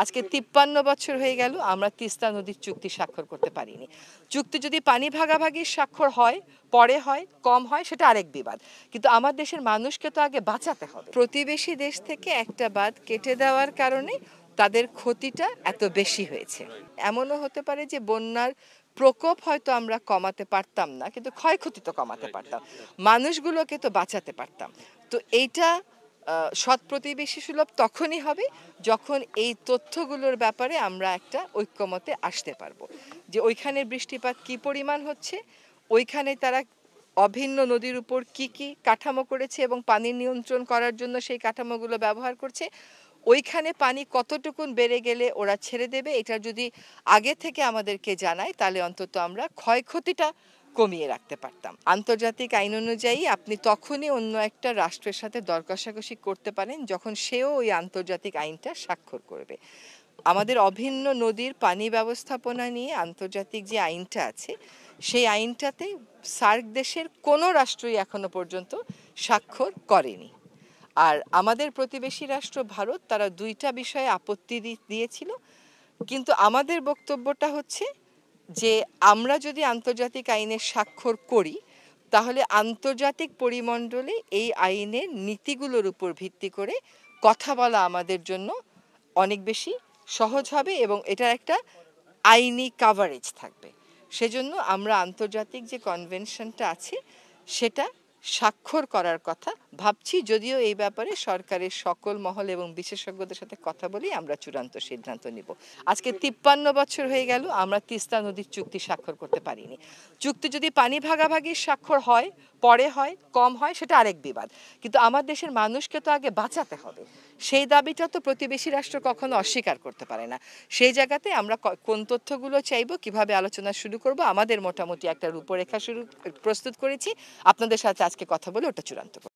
আজকে তিপ্পান্ন বছর হয়ে গেল আমরা তিস্তা নদীর চুক্তি স্বাক্ষর করতে পারিনি চুক্তি যদি পানি ভাগাভাগি স্বাক্ষর হয় পরে হয় কম হয় সেটা আরেক বিবাদ কিন্তু আমার দেশের মানুষকে তো আগে বাঁচাতে হবে প্রতিবেশী দেশ থেকে একটা বাদ কেটে দেওয়ার কারণে তাদের ক্ষতিটা এত বেশি হয়েছে এমনও হতে পারে যে বন্যার প্রকোপ হয়তো আমরা কমাতে পারতাম না কিন্তু ক্ষয়ক্ষতি তো কমাতে পারতাম মানুষগুলোকে তো বাঁচাতে পারতাম তো এইটা সৎ প্রতিবেশী সুলভ তখনই হবে যখন এই তথ্যগুলোর ব্যাপারে আমরা একটা ঐক্যমতে আসতে পারবো যে ওইখানের বৃষ্টিপাত কি পরিমাণ হচ্ছে ওইখানে তারা অভিন্ন নদীর উপর কি কি কাঠামো করেছে এবং পানি নিয়ন্ত্রণ করার জন্য সেই কাঠামোগুলো ব্যবহার করছে ওইখানে পানি কতটুকুন বেড়ে গেলে ওরা ছেড়ে দেবে এটা যদি আগে থেকে আমাদেরকে জানায় তাহলে অন্তত আমরা ক্ষয়ক্ষতিটা কমিয়ে রাখতে পারতাম আন্তর্জাতিক আইন অনুযায়ী আপনি তখনই অন্য একটা রাষ্ট্রের সাথে দর কষাকষি করতে পারেন যখন সেও ওই আন্তর্জাতিক আইনটা স্বাক্ষর করবে আমাদের অভিন্ন নদীর পানি ব্যবস্থাপনা নিয়ে আন্তর্জাতিক যে আইনটা আছে সেই আইনটাতে সার্ক দেশের কোনো রাষ্ট্রই এখনো পর্যন্ত স্বাক্ষর করেনি আর আমাদের প্রতিবেশী রাষ্ট্র ভারত তারা দুইটা বিষয়ে আপত্তি দিয়েছিল কিন্তু আমাদের বক্তব্যটা হচ্ছে যে আমরা যদি আন্তর্জাতিক আইনে স্বাক্ষর করি তাহলে আন্তর্জাতিক পরিমণ্ডলে এই আইনের নীতিগুলোর উপর ভিত্তি করে কথা বলা আমাদের জন্য অনেক বেশি সহজ হবে এবং এটা একটা আইনি কাভারেজ থাকবে সেজন্য আমরা আন্তর্জাতিক যে কনভেনশনটা আছে সেটা স্বাক্ষর করার কথা ভাবছি যদিও এই ব্যাপারে সরকারের সকল মহল এবং বিশেষজ্ঞদের সাথে কথা বলি আমরা চূড়ান্ত সিদ্ধান্ত নিব আজকে তিপ্পান্ন বছর হয়ে গেল আমরা তিস্তা নদীর চুক্তি স্বাক্ষর করতে পারিনি চুক্তি যদি পানি ভাগাভাগির স্বাক্ষর হয় পরে হয় কম হয় সেটা আরেক বিবাদ কিন্তু আমার দেশের মানুষকে তো আগে বাঁচাতে হবে সেই দাবিটা তো প্রতিবেশী রাষ্ট্র কখনো অস্বীকার করতে পারে না সেই জায়গাতে আমরা কোন তথ্যগুলো চাইব কিভাবে আলোচনা শুরু করব আমাদের মোটামুটি একটা রূপরেখা শুরু প্রস্তুত করেছি আপনাদের সাথে আজকে কথা বলে ওটা চূড়ান্ত